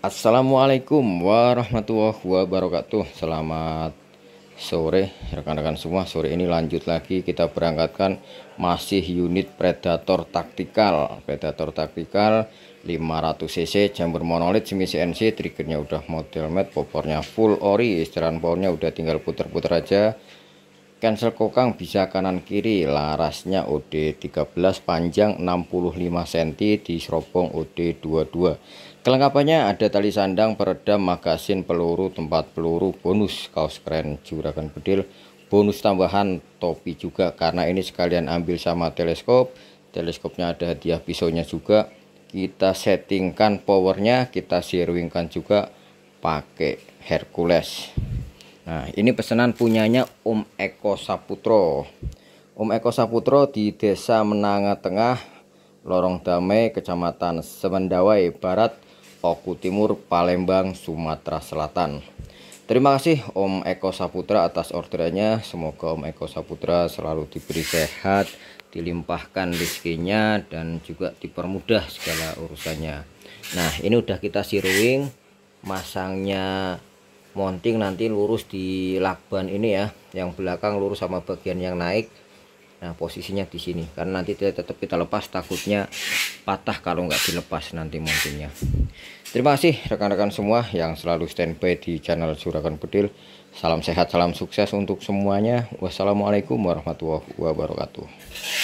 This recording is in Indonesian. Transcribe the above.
Assalamualaikum warahmatullahi wabarakatuh Selamat sore rekan-rekan semua Sore ini lanjut lagi kita berangkatkan Masih unit Predator Taktikal Predator Taktikal 500cc chamber monolit semi CNC Triggernya udah model mat Popornya full ori Istirahat powernya udah tinggal puter-puter aja cancel kokang bisa kanan kiri larasnya OD 13 panjang 65 cm di serobong OD 22 kelengkapannya ada tali sandang peredam magasin peluru tempat peluru bonus kaos keren juragan bedil bonus tambahan topi juga karena ini sekalian ambil sama teleskop teleskopnya ada hadiah pisaunya juga kita settingkan powernya kita zeroingkan juga pakai Hercules Nah, ini pesanan punyanya Om Eko Saputro. Om Eko Saputro di Desa Menanga Tengah, Lorong Damai, Kecamatan Semendawai Barat, Oku Timur, Palembang, Sumatera Selatan. Terima kasih Om Eko Saputra atas orderannya. Semoga Om Eko Saputra selalu diberi sehat, dilimpahkan rezekinya dan juga dipermudah segala urusannya. Nah, ini udah kita siruing masangnya mounting nanti lurus di lakban ini ya yang belakang lurus sama bagian yang naik nah posisinya di sini karena nanti tetap kita lepas takutnya patah kalau nggak dilepas nanti mountingnya terima kasih rekan-rekan semua yang selalu standby di channel Juragan Bedil salam sehat salam sukses untuk semuanya wassalamualaikum warahmatullahi wabarakatuh